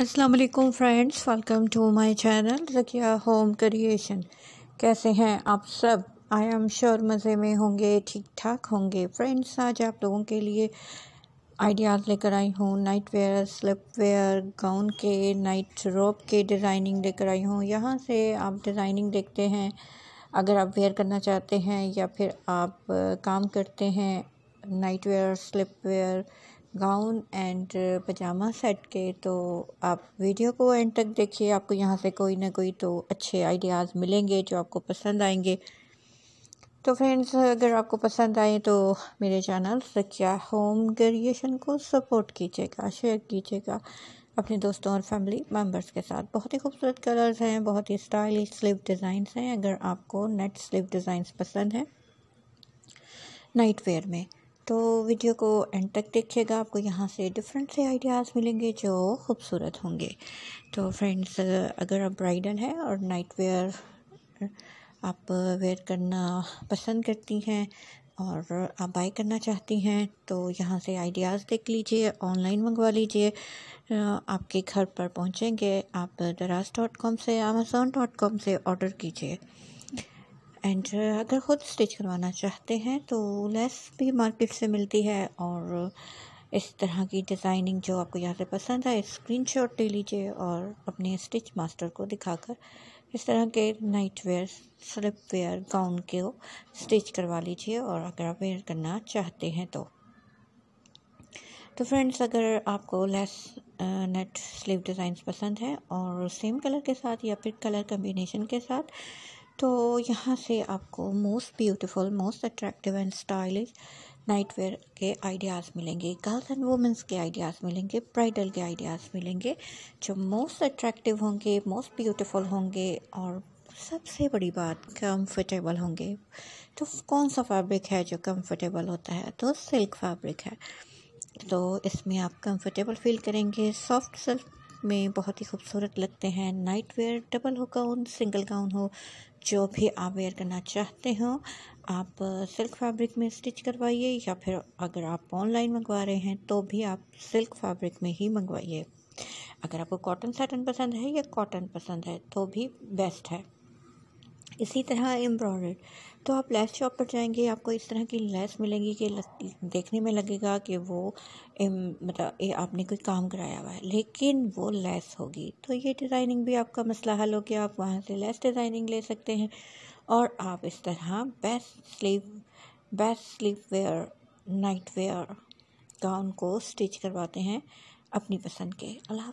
अस्सलाम वालेकुम friends welcome to my channel Rakiya home creation कैसे हैं आप सब आई एम श्योर मज़े में होंगे ठीक ठाक होंगे फ्रेंड्स आज आप लोगों के लिए आइडियाज़ लेकर आई हूँ night wear slip wear gown के नाइट रोप के डिज़ाइनिंग लेकर आई हूँ यहाँ से आप डिज़ाइनिंग देखते हैं अगर आप वेयर करना चाहते हैं या फिर आप काम करते हैं night wear slip wear gown and पजामा सेट के तो आप वीडियो को एंड तक देखिए आपको यहाँ से कोई ना कोई तो अच्छे आइडियाज़ मिलेंगे जो आपको पसंद आएंगे तो फ्रेंड्स अगर आपको पसंद आए तो मेरे चैनल सख्या होम क्रिएशन को सपोर्ट कीजिएगा शेयर कीजिएगा अपने दोस्तों और फैमिली मेम्बर्स के साथ बहुत ही खूबसूरत कलर्स हैं बहुत ही स्टाइलिश स्लिप डिज़ाइन हैं अगर आपको नेट स्लिप डिज़ाइंस पसंद हैं नाइट वेयर में तो वीडियो को एंड तक देखिएगा आपको यहाँ से डिफरेंट से आइडियाज़ मिलेंगे जो खूबसूरत होंगे तो फ्रेंड्स अगर आप ब्राइडल हैं और नाइट वेयर आप वेयर करना पसंद करती हैं और आप बाय करना चाहती हैं तो यहाँ से आइडियाज़ देख लीजिए ऑनलाइन मंगवा लीजिए आपके घर पर पहुँचेंगे आप दराज डॉट कॉम से अमेज़ोन डॉट कॉम से ऑर्डर कीजिए एंड uh, अगर ख़ुद स्टिच करवाना चाहते हैं तो लेस भी मार्केट से मिलती है और इस तरह की डिज़ाइनिंग जो आपको यहाँ से पसंद आए शॉट ले लीजिए और अपने स्टिच मास्टर को दिखाकर इस तरह के night wear slip wear gown के स्टिच करवा लीजिए और अगर आप वेयर करना चाहते हैं तो तो फ्रेंड्स अगर आपको लेस नेट स्लीव डिज़ाइन पसंद है और सेम कलर के साथ या फिर कलर कम्बिनेशन के साथ तो यहाँ से आपको most beautiful most attractive and stylish night wear के आइडियाज़ मिलेंगे गर्ल्स एंड वुमेंस के आइडियाज़ मिलेंगे ब्राइडल के आइडियाज़ मिलेंगे जो मोस्ट अट्रैक्टिव होंगे मोस्ट ब्यूटीफुल होंगे और सबसे बड़ी बात कंफर्टेबल होंगे तो कौन सा फैब्रिक है जो कंफर्टेबल होता है तो सिल्क फैब्रिक है तो इसमें आप कंफर्टेबल फील करेंगे सॉफ्ट सिल्क में बहुत ही खूबसूरत लगते हैं नाइट वेयर डबल हो गाउन सिंगल गाउन हो जो भी आप वेयर करना चाहते हो आप सिल्क uh, फैब्रिक में स्टिच करवाइए या फिर अगर आप ऑनलाइन मंगवा रहे हैं तो भी आप सिल्क फैब्रिक में ही मंगवाइए अगर आपको कॉटन सैटन पसंद है या कॉटन पसंद है तो भी बेस्ट है इसी तरह एम्ब्रॉयड तो आप लेस शॉप पर जाएंगे आपको इस तरह की लेस मिलेगी कि देखने में लगेगा कि वो मतलब आपने कोई काम कराया हुआ है लेकिन वो लेस होगी तो ये डिज़ाइनिंग भी आपका मसला हल हो गया आप वहाँ से लेस डिज़ाइनिंग ले सकते हैं और आप इस तरह best sleeve best sleeve wear night wear gown को स्टिच करवाते हैं अपनी पसंद के अलावा